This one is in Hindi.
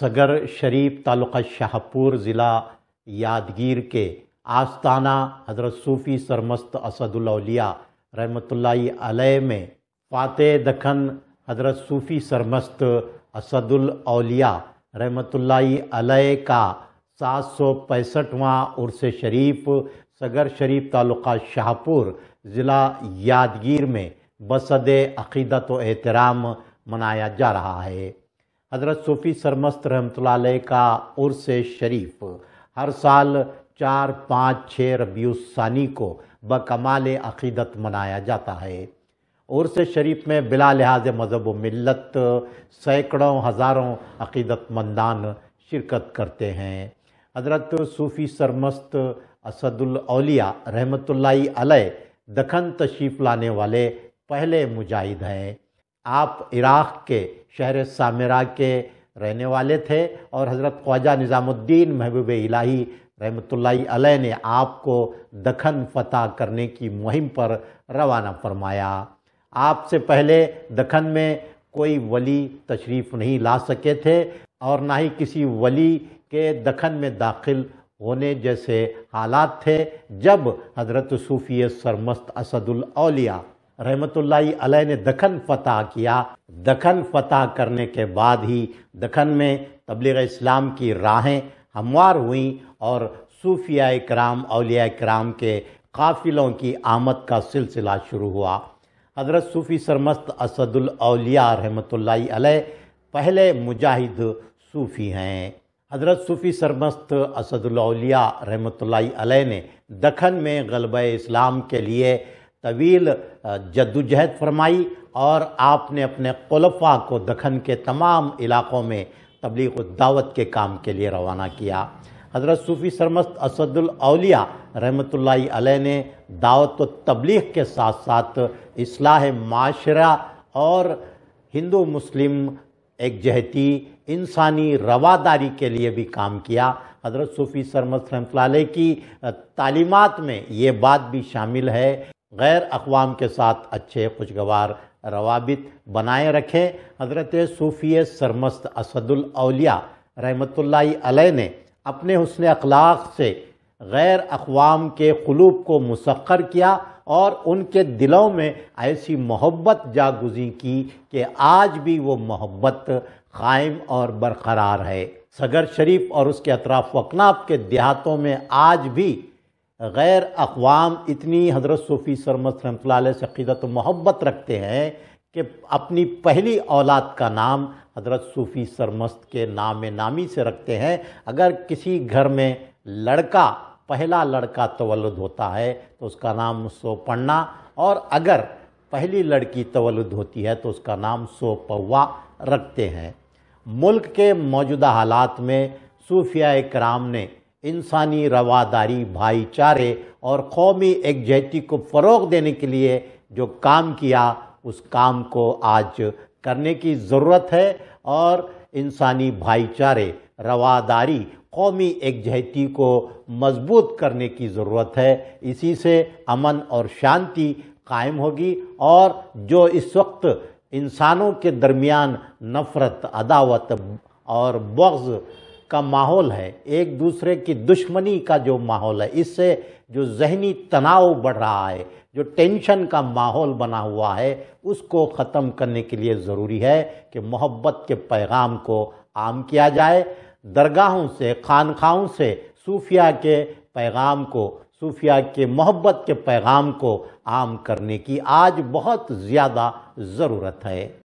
सगर शरीफ ताल्लुक़ शाहपुर ज़िला यादगीर के आस्ताना हज़रत सूफ़ी सरमस्त असदुल्लिया रहमतल्ल में फ़ातह दखन हज़रत सूफ़ी सरमस्त असदुल्लिया अलैह का सात सौ पैंसठवाँ उर्स शरीफ सगर शरीफ ताल्लुक़ शाहपुर ज़िला यादगीर में बसद अक़ीदत व एहतराम मनाया जा रहा है हजरत सूफ़ी सरमस्त रहमत का उर्स शरीफ हर साल चार पाँच छः रबीसानी को बकमाल अक़ीदत मनाया जाता है उर्स शरीफ में बिला लिहाज मज़हब मिलत सैकड़ों हज़ारों अक़ीदतमंदान शिरकत करते हैं हजरत सूफ़ी सरमस्त असदुलौलिया रहमत अलय दखन तशीफ लाने वाले पहले मुजाहिद हैं आप इराक़ के शहर सामरा के रहने वाले थे और हज़रत ख्वाजा निज़ामुद्दीन महबूब इलाही रहमतुल्लाह अलैह ने आपको दखन फतह करने की मुहिम पर रवाना फरमाया आपसे पहले दखन में कोई वली तशरीफ़ नहीं ला सके थे और ना ही किसी वली के दखन में दाखिल होने जैसे हालात थे जब हज़रत सूफ़ी सरमस्त असदुल रहमतुल्ला अलैह ने दखन फतह किया दखन फतह करने के बाद ही दखन में तबलीग इस्लाम की राहें हमवार हुई और सूफिया कराम अलिया कराम के काफिलों की आमद का सिलसिला शुरू हुआ हजरत सूफ़ी सरमस्त असदुल अलिया रहमतुल्ला अलैह पहले मुजाहिद सूफ़ी हैं हजरत सूफ़ी सरमस्त असदुल्लिया रहमतुल्ला अलैह ने दखन में गलब इस्लाम के लिए तवील जद्दोजहद फरमाई और आपने अपने कुलफा को दखन के तमाम इलाक़ों में तबलीग दावत के काम के लिए रवाना किया हज़रत सूफ़ी सरमस्त असदुलौलिया रहमत ने दावत व तबलीग के साथ साथ असलाह माशरा और हिंदू मुस्लिम एकजहती इंसानी रवादारी के लिए भी काम किया हज़रत सूफ़ी सरमस्त रहमत की तालीमत में ये बात भी शामिल है गैर अकवाम के साथ अच्छे खुशगवार रवाबित बनाए रखें हजरत सूफ़ी सरमस्त असदुलौलिया रहमतुल्ला ने अपने हसन अखलाक से गैर अकवाम के खलूब को मुसखर किया और उनके दिलों में ऐसी मोहब्बत जागुजी की कि आज भी वो मोहब्बत कायम और बरकरार है सगर शरीफ और उसके अतराफ वकनाफ के देहातों में आज भी गैर अकवाम इतनी हज़रत सूफ़ी सरमत रमत से अक़ीदत मोहब्बत रखते हैं कि अपनी पहली औलाद का नाम हज़रत सूफ़ी सरमस्त के नाम नामी से रखते हैं अगर किसी घर में लड़का पहला लड़का तवलद होता है तो उसका नाम सो पढ़ना और अगर पहली लड़की तवलद होती है तो उसका नाम सो पौवा रखते हैं मुल्क के मौजूदा हालात में सूफिया कराम ने इंसानी रवादारी भाईचारे और कौमी एकजहती को फ़रोग देने के लिए जो काम किया उस काम को आज करने की ज़रूरत है और इंसानी भाईचारे रवादारी कौमी एकजहती को मजबूत करने की ज़रूरत है इसी से अमन और शांति कायम होगी और जो इस वक्त इंसानों के दरमियान नफ़रत अदावत और बग्ज़ का माहौल है एक दूसरे की दुश्मनी का जो माहौल है इससे जो जहनी तनाव बढ़ रहा है जो टेंशन का माहौल बना हुआ है उसको ख़त्म करने के लिए ज़रूरी है कि मोहब्बत के पैगाम को आम किया जाए दरगाहों से खानखाओं से सूफिया के पैगाम को सूफिया के मोहब्बत के पैगाम को आम करने की आज बहुत ज़्यादा ज़रूरत है